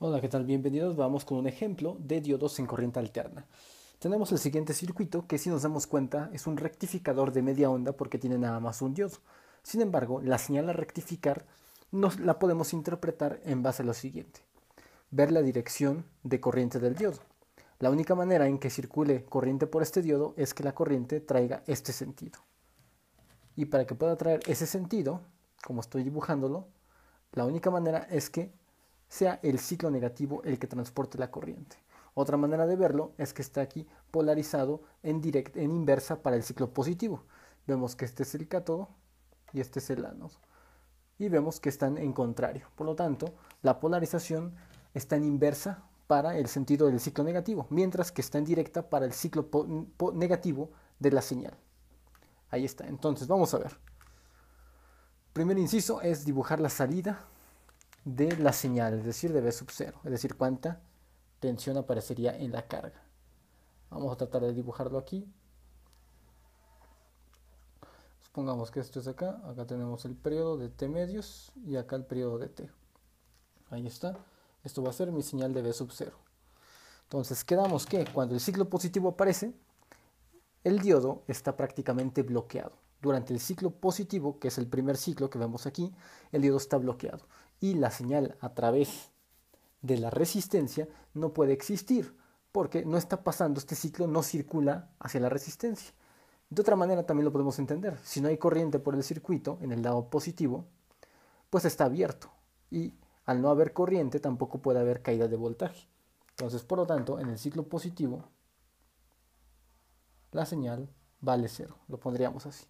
Hola, ¿qué tal? Bienvenidos. Vamos con un ejemplo de diodos en corriente alterna. Tenemos el siguiente circuito que si nos damos cuenta es un rectificador de media onda porque tiene nada más un diodo. Sin embargo, la señal a rectificar la podemos interpretar en base a lo siguiente. Ver la dirección de corriente del diodo. La única manera en que circule corriente por este diodo es que la corriente traiga este sentido. Y para que pueda traer ese sentido, como estoy dibujándolo, la única manera es que sea el ciclo negativo el que transporte la corriente. Otra manera de verlo es que está aquí polarizado en, inversa para el ciclo positivo. Vemos que este es el cátodo y este es el ánodo. Y vemos que están en contrario. Por lo tanto, la polarización está en inversa para el sentido del ciclo negativo, mientras que está en directa para el ciclo negativo de la señal. Ahí está. Entonces, vamos a ver. Primer inciso es dibujar la salida de la señal, es decir, de v sub 0, es decir, cuánta tensión aparecería en la carga. Vamos a tratar de dibujarlo aquí. Supongamos que esto es acá, acá tenemos el periodo de T medios y acá el periodo de T. Ahí está, esto va a ser mi señal de v sub 0. Entonces quedamos que cuando el ciclo positivo aparece, el diodo está prácticamente bloqueado. Durante el ciclo positivo, que es el primer ciclo que vemos aquí, el diodo está bloqueado y la señal a través de la resistencia no puede existir porque no está pasando, este ciclo no circula hacia la resistencia. De otra manera también lo podemos entender. Si no hay corriente por el circuito en el lado positivo, pues está abierto y al no haber corriente tampoco puede haber caída de voltaje. Entonces, por lo tanto, en el ciclo positivo, la señal vale cero. Lo pondríamos así.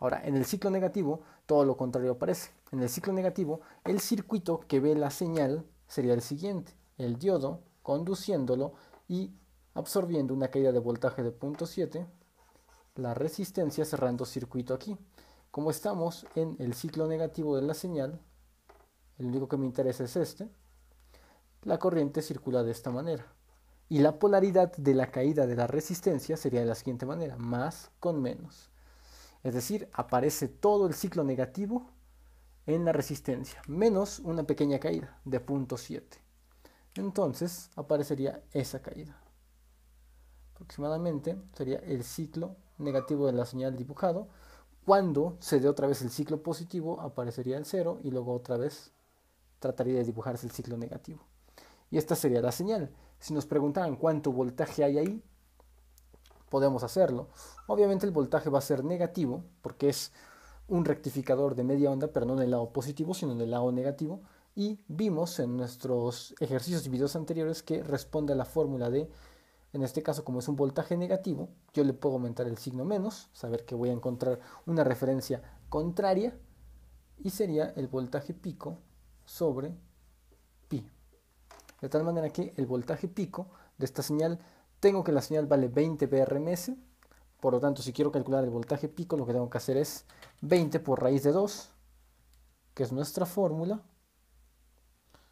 Ahora, en el ciclo negativo, todo lo contrario aparece. En el ciclo negativo, el circuito que ve la señal sería el siguiente, el diodo conduciéndolo y absorbiendo una caída de voltaje de 0.7, la resistencia cerrando circuito aquí. Como estamos en el ciclo negativo de la señal, el único que me interesa es este, la corriente circula de esta manera. Y la polaridad de la caída de la resistencia sería de la siguiente manera, más con menos. Es decir, aparece todo el ciclo negativo en la resistencia, menos una pequeña caída de 0.7. Entonces aparecería esa caída. Aproximadamente sería el ciclo negativo de la señal dibujado. Cuando se dé otra vez el ciclo positivo, aparecería el 0 y luego otra vez trataría de dibujarse el ciclo negativo. Y esta sería la señal. Si nos preguntaran cuánto voltaje hay ahí, podemos hacerlo. Obviamente el voltaje va a ser negativo porque es un rectificador de media onda, pero no en el lado positivo, sino en el lado negativo. Y vimos en nuestros ejercicios y videos anteriores que responde a la fórmula de, en este caso como es un voltaje negativo, yo le puedo aumentar el signo menos, saber que voy a encontrar una referencia contraria, y sería el voltaje pico sobre pi. De tal manera que el voltaje pico de esta señal tengo que la señal vale 20 brms, por lo tanto si quiero calcular el voltaje pico lo que tengo que hacer es 20 por raíz de 2, que es nuestra fórmula,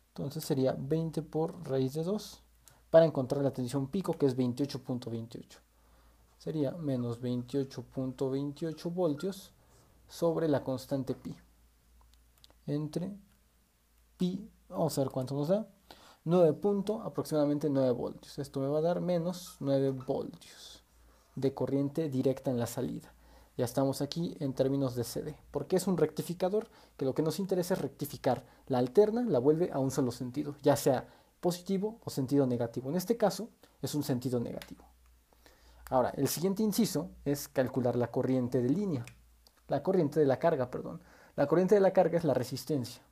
entonces sería 20 por raíz de 2 para encontrar la tensión pico que es 28.28. Sería menos 28.28 voltios sobre la constante pi. Entre pi, vamos a ver cuánto nos da, 9 punto, aproximadamente 9 voltios. Esto me va a dar menos 9 voltios de corriente directa en la salida. Ya estamos aquí en términos de CD, porque es un rectificador que lo que nos interesa es rectificar. La alterna la vuelve a un solo sentido, ya sea positivo o sentido negativo. En este caso es un sentido negativo. Ahora, el siguiente inciso es calcular la corriente de línea, la corriente de la carga, perdón. La corriente de la carga es la resistencia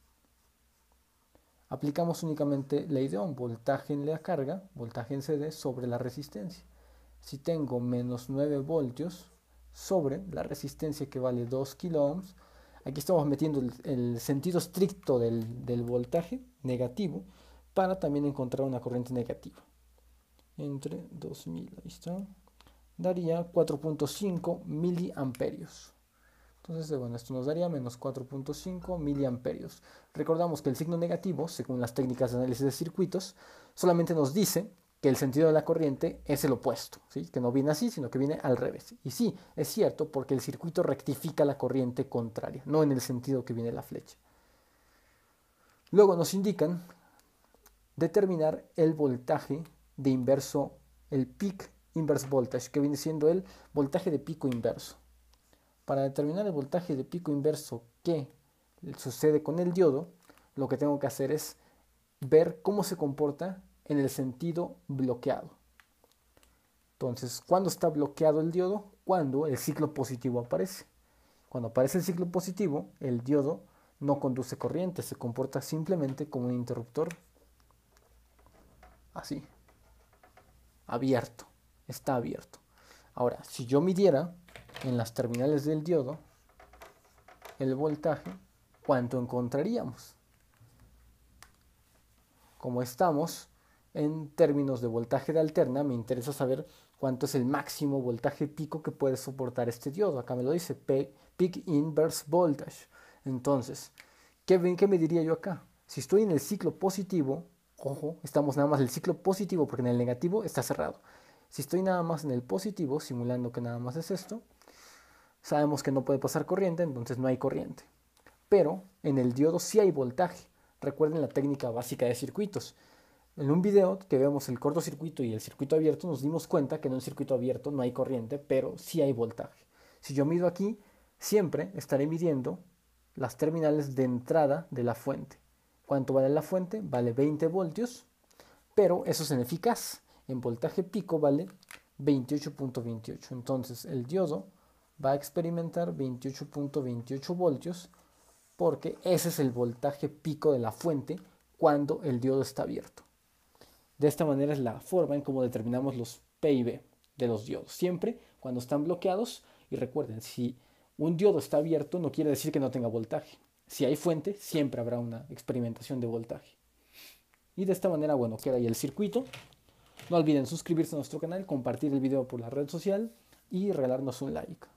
aplicamos únicamente ley de Ohm, voltaje en la carga, voltaje en CD sobre la resistencia. Si tengo menos 9 voltios sobre la resistencia que vale 2 kilo aquí estamos metiendo el, sentido estricto del, del, voltaje negativo para también encontrar una corriente negativa. Entre 2000, ahí está, daría 4.5 miliamperios. Entonces, eh, bueno, esto nos daría menos 4.5 miliamperios. Recordamos que el signo negativo, según las técnicas de análisis de circuitos, solamente nos dice que el sentido de la corriente es el opuesto, ¿sí? que no viene así, sino que viene al revés. Y sí, es cierto, porque el circuito rectifica la corriente contraria, no en el sentido que viene la flecha. Luego nos indican determinar el voltaje de inverso, el peak inverse voltage, que viene siendo el voltaje de pico inverso. Para determinar el voltaje de pico inverso que sucede con el diodo, lo que tengo que hacer es ver cómo se comporta en el sentido bloqueado. Entonces, ¿cuándo está bloqueado el diodo? Cuando el ciclo positivo aparece. Cuando aparece el ciclo positivo, el diodo no conduce corriente, se comporta simplemente como un interruptor. Así. Abierto. Está abierto. Ahora, si yo midiera en las terminales del diodo el voltaje, ¿cuánto encontraríamos? Como estamos en términos de voltaje de alterna, me interesa saber cuánto es el máximo voltaje pico que puede soportar este diodo. Acá me lo dice peak inverse voltage. Entonces, ¿qué, ¿qué me diría yo acá? Si estoy en el ciclo positivo, ojo, estamos nada más en el ciclo positivo porque en el negativo está cerrado. Si estoy nada más en el positivo, simulando que nada más es esto, Sabemos que no puede pasar corriente, entonces no hay corriente. Pero en el diodo sí hay voltaje. Recuerden la técnica básica de circuitos. En un video que vemos el cortocircuito y el circuito abierto, nos dimos cuenta que en un circuito abierto no hay corriente, pero sí hay voltaje. Si yo mido aquí, siempre estaré midiendo las terminales de entrada de la fuente. ¿Cuánto vale la fuente? Vale 20 voltios, pero eso es en eficaz. En voltaje pico vale 28.28. Entonces el diodo va a experimentar 28.28 voltios porque ese es el voltaje pico de la fuente cuando el diodo está abierto. De esta manera es la forma en cómo determinamos los PIB de los diodos. Siempre cuando están bloqueados, y recuerden, si un diodo está abierto no quiere decir que no tenga voltaje. Si hay fuente, siempre habrá una experimentación de voltaje. Y de esta manera, bueno, queda ahí el circuito. No olviden suscribirse a nuestro canal, compartir el video por la red social y regalarnos un like.